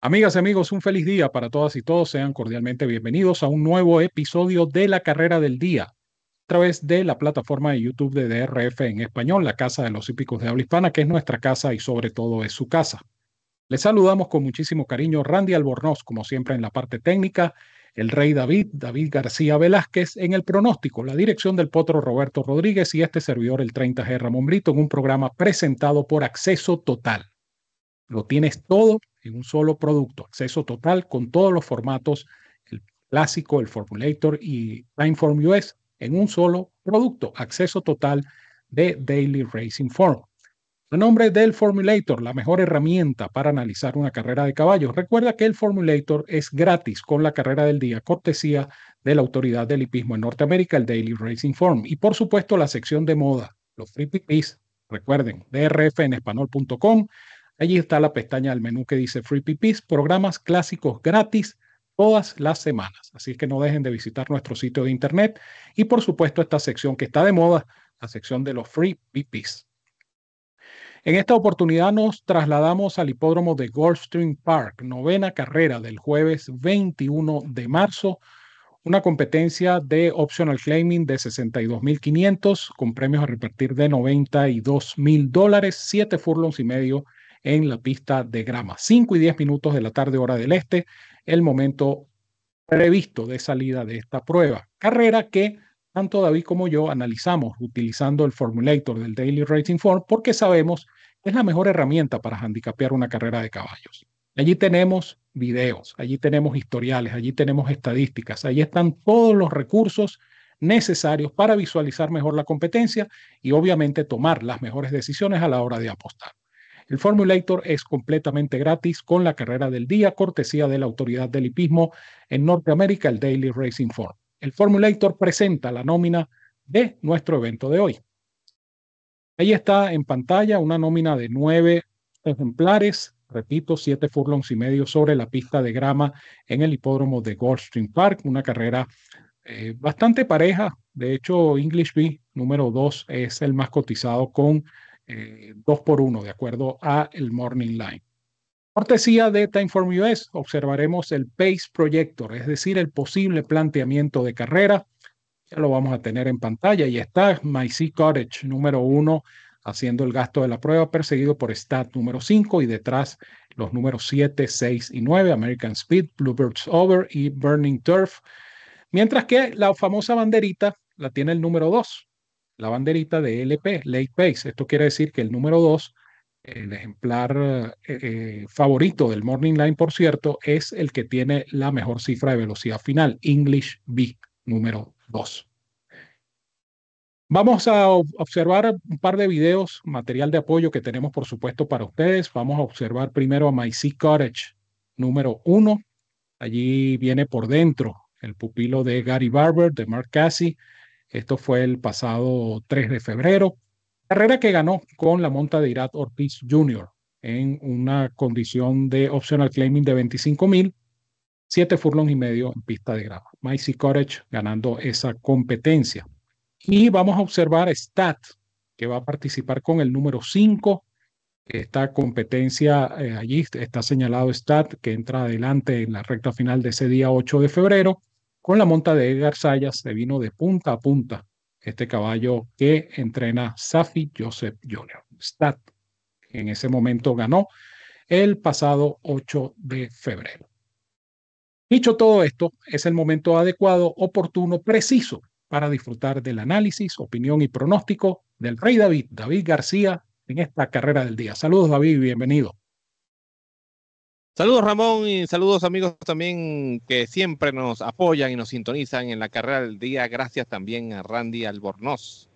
Amigas y amigos, un feliz día para todas y todos. Sean cordialmente bienvenidos a un nuevo episodio de La Carrera del Día a través de la plataforma de YouTube de DRF en español, la Casa de los Hípicos de Habla Hispana, que es nuestra casa y sobre todo es su casa. Les saludamos con muchísimo cariño Randy Albornoz, como siempre en la parte técnica, el Rey David, David García Velázquez, en el pronóstico, la dirección del potro Roberto Rodríguez y este servidor, el 30G Ramón Brito, en un programa presentado por Acceso Total. Lo tienes todo en un solo producto, acceso total con todos los formatos, el clásico, el formulator y Timeform US, en un solo producto, acceso total de Daily Racing Form. El nombre del Formulator, la mejor herramienta para analizar una carrera de caballos. Recuerda que el Formulator es gratis con la carrera del día, cortesía de la Autoridad del Hipismo en Norteamérica, el Daily Racing Form. Y por supuesto, la sección de moda, los free picks. Recuerden, drfnespanol.com. Allí está la pestaña del menú que dice Free PPs, programas clásicos gratis todas las semanas. Así que no dejen de visitar nuestro sitio de internet y por supuesto esta sección que está de moda, la sección de los Free PPs. En esta oportunidad nos trasladamos al hipódromo de Gulfstream Park, novena carrera del jueves 21 de marzo, una competencia de optional claiming de 62.500 con premios a repartir de 92.000 dólares, 7 furlongs y medio en la pista de grama. 5 y 10 minutos de la tarde hora del este, el momento previsto de salida de esta prueba. Carrera que tanto David como yo analizamos utilizando el formulator del Daily Racing Form porque sabemos que es la mejor herramienta para handicapear una carrera de caballos. Allí tenemos videos, allí tenemos historiales, allí tenemos estadísticas, allí están todos los recursos necesarios para visualizar mejor la competencia y obviamente tomar las mejores decisiones a la hora de apostar. El Formulator es completamente gratis con la carrera del día, cortesía de la Autoridad del Hipismo en Norteamérica, el Daily Racing Form. El Formulator presenta la nómina de nuestro evento de hoy. Ahí está en pantalla una nómina de nueve ejemplares, repito, siete furlongs y medio sobre la pista de grama en el hipódromo de Goldstream Park, una carrera eh, bastante pareja. De hecho, English B número dos, es el más cotizado con eh, dos por uno, de acuerdo a el Morning Line. Cortesía de Timeform US, observaremos el Pace Projector, es decir, el posible planteamiento de carrera. Ya lo vamos a tener en pantalla y está My Cottage número uno, haciendo el gasto de la prueba, perseguido por Stat número cinco, y detrás los números siete, seis y 9, American Speed, Bluebirds Over y Burning Turf. Mientras que la famosa banderita la tiene el número dos, la banderita de LP, Late Pace. Esto quiere decir que el número 2, el ejemplar eh, eh, favorito del Morning Line, por cierto, es el que tiene la mejor cifra de velocidad final, English B, número 2. Vamos a observar un par de videos, material de apoyo que tenemos, por supuesto, para ustedes. Vamos a observar primero a My Sea Cottage número 1. Allí viene por dentro el pupilo de Gary Barber, de Mark Cassie esto fue el pasado 3 de febrero. Carrera que ganó con la monta de Irat Ortiz Jr. en una condición de optional claiming de 25 mil, 7 furlongs y medio en pista de grava. Maisie Courage ganando esa competencia. Y vamos a observar Stat, que va a participar con el número 5. Esta competencia, eh, allí está señalado Stat, que entra adelante en la recta final de ese día 8 de febrero. Con la monta de Edgar Sayas se vino de punta a punta este caballo que entrena Safi Joseph Jr. Stat, que en ese momento ganó el pasado 8 de febrero. Dicho todo esto, es el momento adecuado, oportuno, preciso para disfrutar del análisis, opinión y pronóstico del Rey David, David García, en esta carrera del día. Saludos David, bienvenido. Saludos Ramón y saludos amigos también que siempre nos apoyan y nos sintonizan en la carrera del día. Gracias también a Randy Albornoz.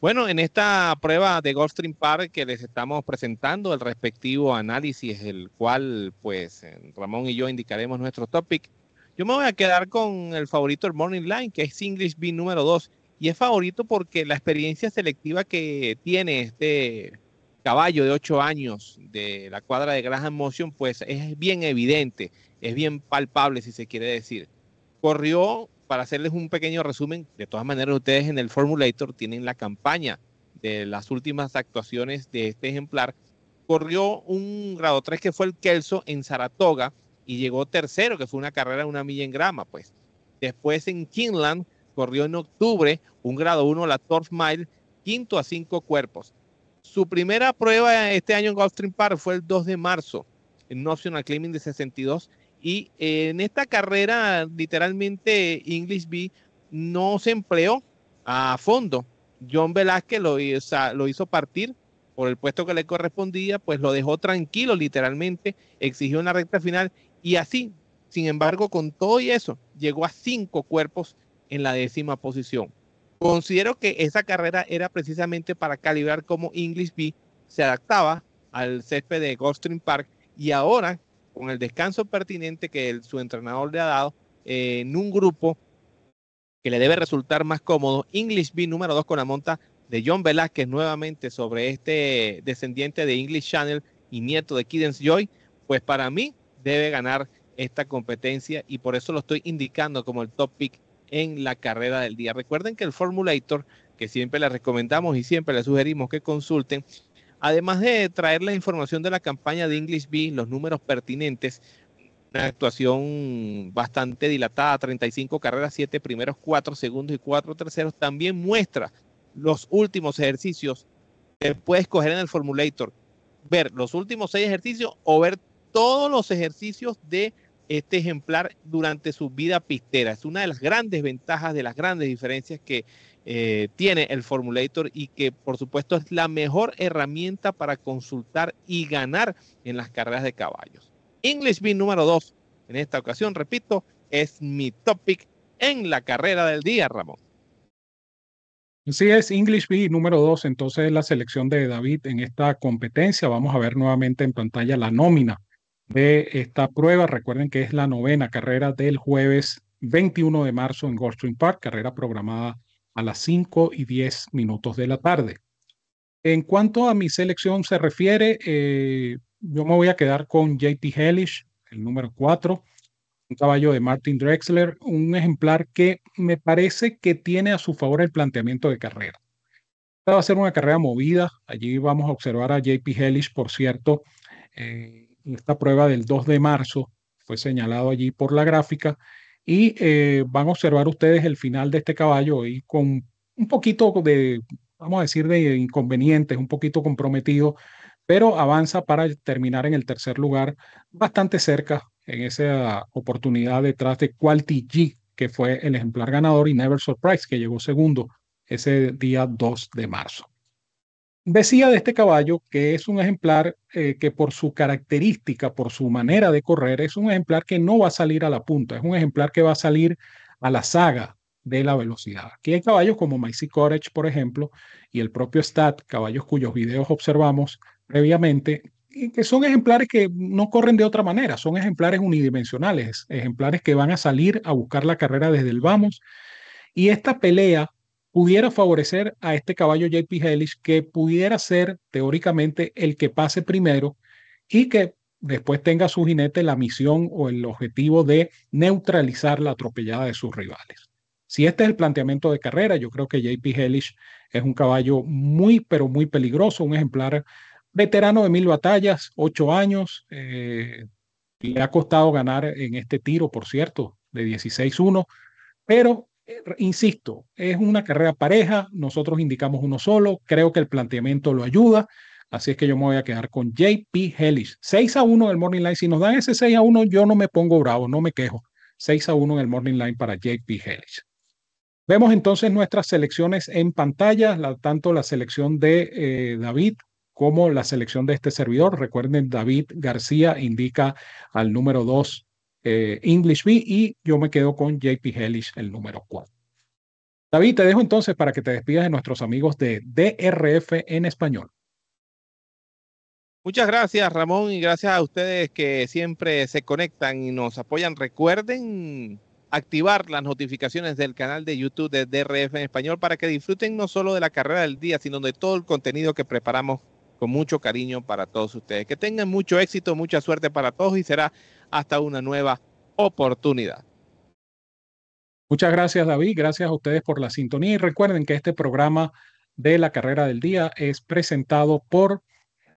Bueno, en esta prueba de Goldstream Park que les estamos presentando el respectivo análisis, el cual pues eh, Ramón y yo indicaremos nuestro topic. Yo me voy a quedar con el favorito del Morning Line, que es English B número 2. Y es favorito porque la experiencia selectiva que tiene este caballo de ocho años de la cuadra de Graham Motion, pues es bien evidente, es bien palpable, si se quiere decir. Corrió, para hacerles un pequeño resumen, de todas maneras ustedes en el Formulator tienen la campaña de las últimas actuaciones de este ejemplar. Corrió un grado tres que fue el Kelso en Saratoga y llegó tercero, que fue una carrera de una milla en grama, pues. Después en Kingland corrió en octubre un grado 1 la Turf Mile, quinto a cinco cuerpos su primera prueba este año en golfstream Park fue el 2 de marzo en Optional Climbing de 62 y eh, en esta carrera literalmente English B no se empleó a fondo. John Velázquez lo, lo hizo partir por el puesto que le correspondía, pues lo dejó tranquilo literalmente, exigió una recta final y así, sin embargo, con todo y eso, llegó a cinco cuerpos en la décima posición. Considero que esa carrera era precisamente para calibrar cómo B se adaptaba al césped de Goldstream Park y ahora, con el descanso pertinente que su entrenador le ha dado eh, en un grupo que le debe resultar más cómodo, B, número 2 con la monta de John Velázquez nuevamente sobre este descendiente de English Channel y nieto de Kiddens Joy, pues para mí debe ganar esta competencia y por eso lo estoy indicando como el top pick en la carrera del día. Recuerden que el Formulator, que siempre les recomendamos y siempre les sugerimos que consulten, además de traer la información de la campaña de English Bee, los números pertinentes, una actuación bastante dilatada, 35 carreras, 7 primeros, 4 segundos y 4 terceros, también muestra los últimos ejercicios que puedes coger en el Formulator. Ver los últimos 6 ejercicios o ver todos los ejercicios de este ejemplar durante su vida pistera. Es una de las grandes ventajas, de las grandes diferencias que eh, tiene el Formulator y que por supuesto es la mejor herramienta para consultar y ganar en las carreras de caballos. English Bee número 2, en esta ocasión, repito, es mi topic en la carrera del día, Ramón. Sí, es, English B número 2, entonces la selección de David en esta competencia. Vamos a ver nuevamente en pantalla la nómina de esta prueba. Recuerden que es la novena carrera del jueves 21 de marzo en Goldstream Park, carrera programada a las 5 y 10 minutos de la tarde. En cuanto a mi selección se refiere, eh, yo me voy a quedar con JT Hellish, el número 4, un caballo de Martin Drexler, un ejemplar que me parece que tiene a su favor el planteamiento de carrera. Esta va a ser una carrera movida, allí vamos a observar a JP Hellish, por cierto, eh, esta prueba del 2 de marzo, fue señalado allí por la gráfica, y eh, van a observar ustedes el final de este caballo y con un poquito de, vamos a decir, de inconvenientes, un poquito comprometido, pero avanza para terminar en el tercer lugar, bastante cerca en esa oportunidad detrás de Quality G, que fue el ejemplar ganador, y Never Surprise, que llegó segundo ese día 2 de marzo. Decía de este caballo que es un ejemplar eh, que por su característica, por su manera de correr, es un ejemplar que no va a salir a la punta, es un ejemplar que va a salir a la saga de la velocidad. Aquí hay caballos como Maisie Courage, por ejemplo, y el propio Stat, caballos cuyos videos observamos previamente, que son ejemplares que no corren de otra manera, son ejemplares unidimensionales, ejemplares que van a salir a buscar la carrera desde el vamos. Y esta pelea pudiera favorecer a este caballo JP Hellish, que pudiera ser teóricamente el que pase primero y que después tenga su jinete la misión o el objetivo de neutralizar la atropellada de sus rivales. Si este es el planteamiento de carrera, yo creo que JP Hellish es un caballo muy, pero muy peligroso, un ejemplar veterano de mil batallas, ocho años. Eh, le ha costado ganar en este tiro, por cierto, de 16-1, pero eh, insisto, es una carrera pareja, nosotros indicamos uno solo, creo que el planteamiento lo ayuda, así es que yo me voy a quedar con JP Hellish. 6 a 1 del Morning Line, si nos dan ese 6 a 1, yo no me pongo bravo, no me quejo. 6 a 1 en el Morning Line para JP Hellish. Vemos entonces nuestras selecciones en pantalla, tanto la selección de eh, David como la selección de este servidor. Recuerden, David García indica al número 2 eh, English B y yo me quedo con JP Hellish, el número 4. David, te dejo entonces para que te despidas de nuestros amigos de DRF en español. Muchas gracias Ramón y gracias a ustedes que siempre se conectan y nos apoyan. Recuerden activar las notificaciones del canal de YouTube de DRF en español para que disfruten no solo de la carrera del día, sino de todo el contenido que preparamos con mucho cariño para todos ustedes. Que tengan mucho éxito, mucha suerte para todos y será hasta una nueva oportunidad. Muchas gracias David, gracias a ustedes por la sintonía y recuerden que este programa de la carrera del día es presentado por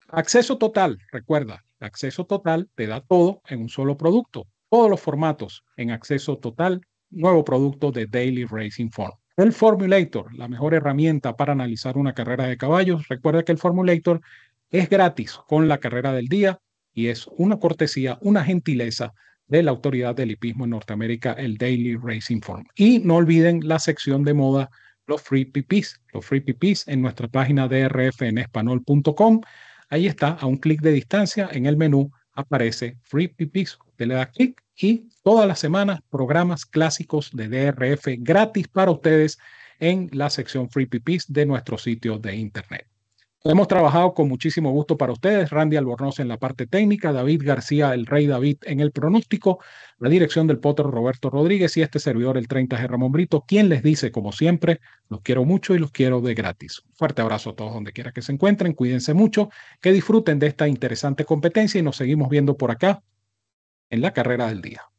Acceso Total. Recuerda, Acceso Total te da todo en un solo producto, todos los formatos en Acceso Total, nuevo producto de Daily Racing Form. El Formulator, la mejor herramienta para analizar una carrera de caballos. Recuerda que el Formulator es gratis con la carrera del día y es una cortesía, una gentileza de la autoridad del hipismo en Norteamérica, el Daily Racing Form. Y no olviden la sección de moda, los free PPs, los free PPs en nuestra página drfenespanol.com. Ahí está, a un clic de distancia en el menú aparece Free PPs. Usted le da clic y todas las semanas programas clásicos de DRF gratis para ustedes en la sección Free PPs de nuestro sitio de internet. Hemos trabajado con muchísimo gusto para ustedes, Randy Albornoz en la parte técnica, David García, el rey David en el pronóstico, la dirección del potro Roberto Rodríguez y este servidor, el 30 G. Ramón Brito, quien les dice, como siempre, los quiero mucho y los quiero de gratis. fuerte abrazo a todos donde quiera que se encuentren, cuídense mucho, que disfruten de esta interesante competencia y nos seguimos viendo por acá en la carrera del día.